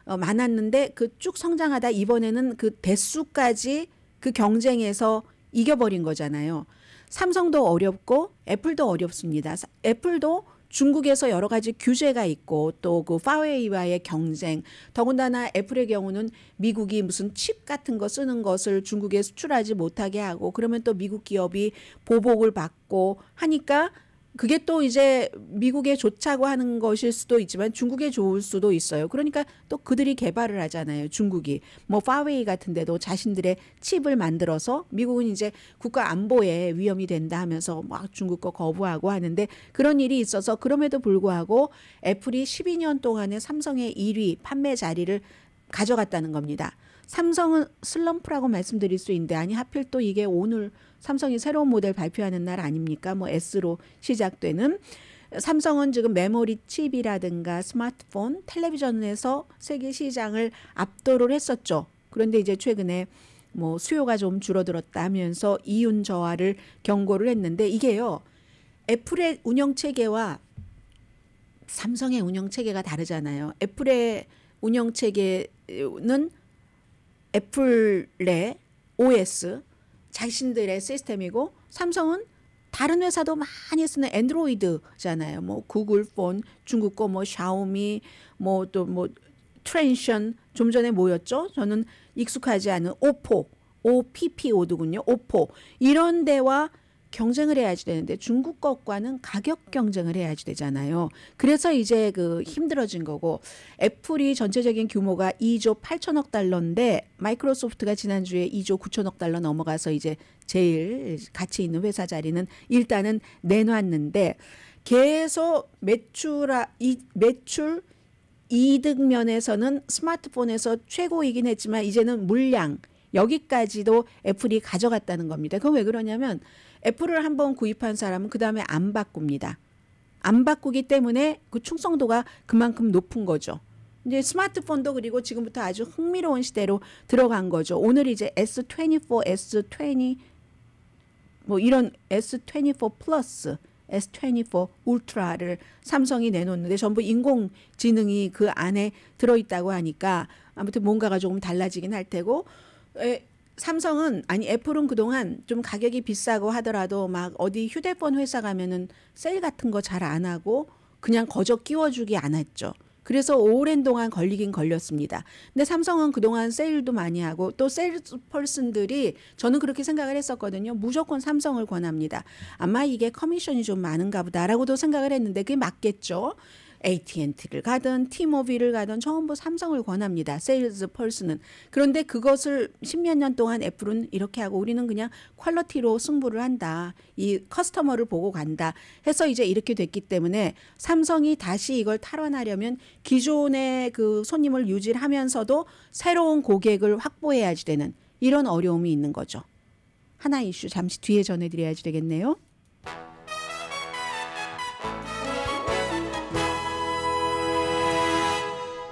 어, 많았는데 그 쭉 성장하다 이번에는 그 대수까지 그 경쟁에서 이겨버린 거잖아요. 삼성도 어렵고 애플도 어렵습니다. 애플도 중국에서 여러 가지 규제가 있고 또 그 파웨이와의 경쟁, 더군다나 애플의 경우는 미국이 무슨 칩 같은 거 쓰는 것을 중국에 수출하지 못하게 하고 그러면 또 미국 기업이 보복을 받고 하니까 그게 또 이제 미국에 좋자고 하는 것일 수도 있지만 중국에 좋을 수도 있어요. 그러니까 또 그들이 개발을 하잖아요. 중국이 뭐 파웨이 같은 데도 자신들의 칩을 만들어서 미국은 이제 국가 안보에 위험이 된다 하면서 막 중국 거 거부하고 하는데 그런 일이 있어서 그럼에도 불구하고 애플이 12년 동안에 삼성의 1위 판매 자리를 가져갔다는 겁니다. 삼성은 슬럼프라고 말씀드릴 수 있는데 아니 하필 또 이게 오늘 삼성이 새로운 모델 발표하는 날 아닙니까? 뭐 S로 시작되는 삼성은 지금 메모리 칩이라든가 스마트폰, 텔레비전에서 세계 시장을 압도를 했었죠. 그런데 이제 최근에 뭐 수요가 좀 줄어들었다면서 이윤 저하를 경고를 했는데 이게요. 애플의 운영 체계와 삼성의 운영 체계가 다르잖아요. 애플의 운영 체계는 애플 내 OS 자신들의 시스템이고 삼성은 다른 회사도 많이 쓰는 앤드로이드잖아요뭐 구글 폰, 중국 거 뭐 샤오미, 뭐 또뭐 뭐 트랜션 좀 전에 뭐였죠? 저는 익숙하지 않은 오포, OPPO더군요. 오포 이런 데와 경쟁을 해야지 되는데 중국 것과는 가격 경쟁을 해야지 되잖아요. 그래서 이제 그 힘들어진 거고 애플이 전체적인 규모가 2조 8천억 달러인데 마이크로소프트가 지난주에 2조 9천억 달러 넘어가서 이제 제일 가치 있는 회사 자리는 일단은 내놨는데 계속 매출아 이 매출 이득 면에서는 스마트폰에서 최고이긴 했지만 이제는 물량 여기까지도 애플이 가져갔다는 겁니다. 그건 왜 그러냐면 애플을 한번 구입한 사람은 그 다음에 안 바꿉니다. 안 바꾸기 때문에 그 충성도가 그만큼 높은 거죠. 이제 스마트폰도 그리고 지금부터 아주 흥미로운 시대로 들어간 거죠. 오늘 이제 S24, S20 뭐 이런 S24 플러스, S24 울트라를 삼성이 내놓는데 전부 인공지능이 그 안에 들어있다고 하니까 아무튼 뭔가가 조금 달라지긴 할 테고 에, 삼성은 아니 애플은 그동안 좀 가격이 비싸고 하더라도 막 어디 휴대폰 회사 가면은 세일 같은 거 잘 안 하고 그냥 거저 끼워주기 안 했죠. 그래서 오랜 동안 걸리긴 걸렸습니다. 근데 삼성은 그동안 세일도 많이 하고 또 세일즈 펄슨들이 저는 그렇게 생각을 했었거든요. 무조건 삼성을 권합니다. 아마 이게 커미션이 좀 많은가 보다라고도 생각을 했는데 그게 맞겠죠. AT&T를 가든 티모빌을 가든 전부 삼성을 권합니다. 세일즈 펄스는. 그런데 그것을 십몇 년 동안 애플은 이렇게 하고 우리는 그냥 퀄러티로 승부를 한다. 이 커스터머를 보고 간다. 해서 이제 이렇게 됐기 때문에 삼성이 다시 이걸 탈환하려면 기존의 그 손님을 유지하면서도 새로운 고객을 확보해야지 되는 이런 어려움이 있는 거죠. 하나 이슈 잠시 뒤에 전해드려야지 되겠네요.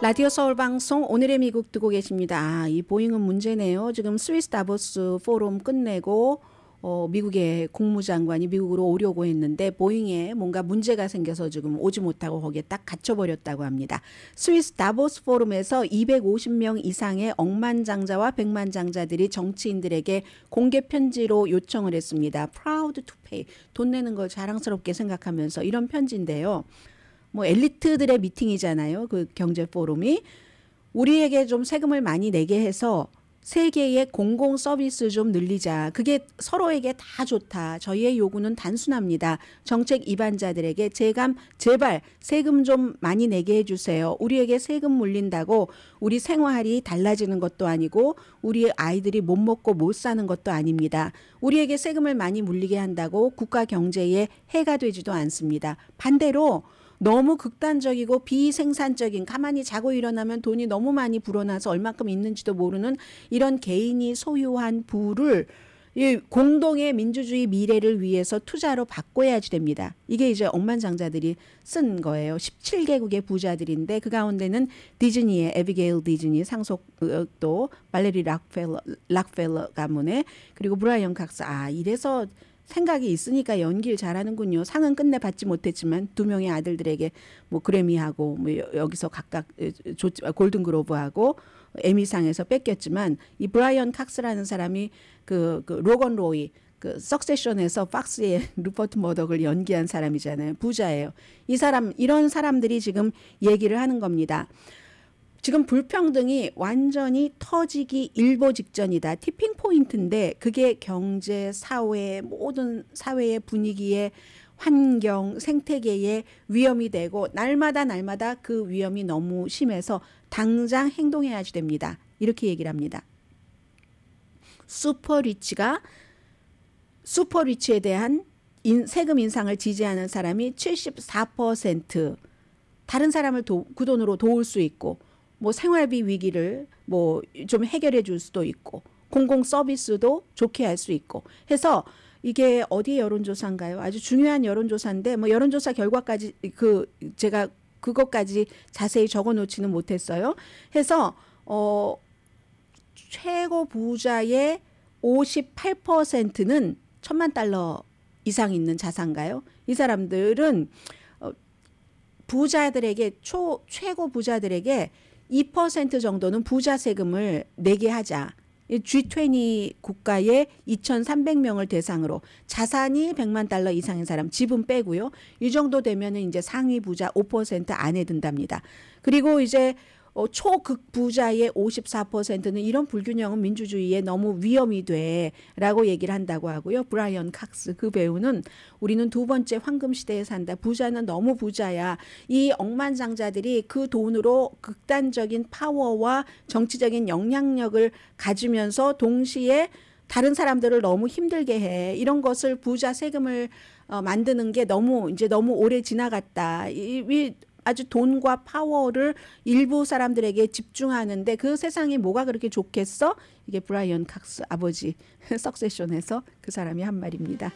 라디오 서울 방송 오늘의 미국 듣고 계십니다. 아, 이 보잉은 문제네요. 지금 스위스 다보스 포럼 끝내고 어, 미국의 국무장관이 미국으로 오려고 했는데 보잉에 뭔가 문제가 생겨서 지금 오지 못하고 거기에 딱 갇혀버렸다고 합니다. 스위스 다보스 포럼에서 250명 이상의 억만장자와 백만장자들이 정치인들에게 공개 편지로 요청을 했습니다. Proud to pay. 돈 내는 걸 자랑스럽게 생각하면서 이런 편지인데요. 뭐 엘리트들의 미팅이잖아요. 그 경제 포럼이 우리에게 좀 세금을 많이 내게 해서 세계의 공공 서비스 좀 늘리자. 그게 서로에게 다 좋다. 저희의 요구는 단순합니다. 정책 입안자들에게 재감 제발 세금 좀 많이 내게 해주세요. 우리에게 세금 물린다고 우리 생활이 달라지는 것도 아니고 우리 아이들이 못 먹고 못 사는 것도 아닙니다. 우리에게 세금을 많이 물리게 한다고 국가 경제에 해가 되지도 않습니다. 반대로 너무 극단적이고 비생산적인 가만히 자고 일어나면 돈이 너무 많이 불어나서 얼마큼 있는지도 모르는 이런 개인이 소유한 부를 이 공동의 민주주의 미래를 위해서 투자로 바꿔야지 됩니다. 이게 이제 억만장자들이 쓴 거예요. 17개국의 부자들인데 그 가운데는 디즈니의 에비게일 디즈니 상속 또 발레리 락펠러 락펠러 가문에 그리고 브라이언 각스 아 이래서 생각이 있으니까 연기를 잘하는군요. 상은 끝내 받지 못했지만 두 명의 아들들에게 뭐 그래미하고 뭐 여기서 각각 아, 골든그로브하고 에미상에서 뺏겼지만 이 브라이언 칵스라는 사람이 그, 그 로건 로이 그 석세션에서 박스의 루퍼트 머덕을 연기한 사람이잖아요. 부자예요. 이 사람 이런 사람들이 지금 얘기를 하는 겁니다. 지금 불평등이 완전히 터지기 일보 직전이다. 티핑 포인트인데 그게 경제, 사회, 모든 사회의 분위기에 환경, 생태계에 위험이 되고 날마다 날마다 그 위험이 너무 심해서 당장 행동해야지 됩니다. 이렇게 얘기를 합니다. 슈퍼리치가 슈퍼리치에 대한 인, 세금 인상을 지지하는 사람이 74% 다른 사람을 도, 그 돈으로 도울 수 있고 뭐 생활비 위기를 뭐 좀 해결해 줄 수도 있고 공공 서비스도 좋게 할 수 있고 해서 이게 어디 여론조사인가요? 아주 중요한 여론조사인데 뭐 여론조사 결과까지 그 제가 그것까지 자세히 적어 놓지는 못했어요. 해서 어 최고 부자의 58%는 천만 달러 이상 있는 자산가요? 이 사람들은 어 부자들에게 초 최고 부자들에게 2% 정도는 부자 세금을 내게 하자. G20 국가의 2,300명을 대상으로 자산이 100만 달러 이상인 사람 지분 빼고요. 이 정도 되면 이제 상위 부자 5% 안에 든답니다. 그리고 이제 어, 초극 부자의 54%는 이런 불균형은 민주주의에 너무 위험이 돼라고 얘기를 한다고 하고요. 브라이언 칵스 그 배우는 우리는 두 번째 황금 시대에 산다. 부자는 너무 부자야. 이 억만장자들이 그 돈으로 극단적인 파워와 정치적인 영향력을 가지면서 동시에 다른 사람들을 너무 힘들게 해. 이런 것을 부자 세금을 어, 만드는 게 너무 이제 너무 오래 지나갔다. 이, 이 아주 돈과 파워를 일부 사람들에게 집중하는데 그 세상이 뭐가 그렇게 좋겠어? 이게 브라이언 칵스 아버지 석세션에서 그 사람이 한 말입니다.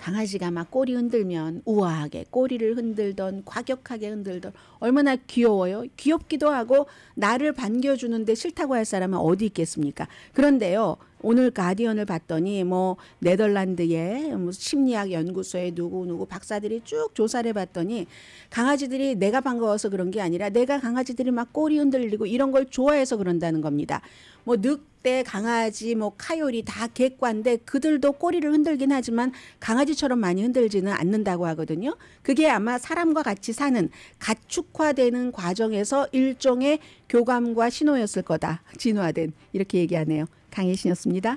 강아지가 막 꼬리 흔들면 우아하게 꼬리를 흔들던 과격하게 흔들던 얼마나 귀여워요. 귀엽기도 하고 나를 반겨주는데 싫다고 할 사람은 어디 있겠습니까? 그런데요. 오늘 가디언을 봤더니 뭐 네덜란드의 뭐 심리학 연구소에 누구 누구 박사들이 쭉 조사를 해봤더니 강아지들이 내가 반가워서 그런 게 아니라 내가 강아지들이 막 꼬리 흔들리고 이런 걸 좋아해서 그런다는 겁니다. 뭐 늑대, 강아지, 뭐 카요리 다 객관데 그들도 꼬리를 흔들긴 하지만 강아지처럼 많이 흔들지는 않는다고 하거든요. 그게 아마 사람과 같이 사는 가축화되는 과정에서 일종의 교감과 신호였을 거다. 진화된 이렇게 얘기하네요. 강혜신이었습니다.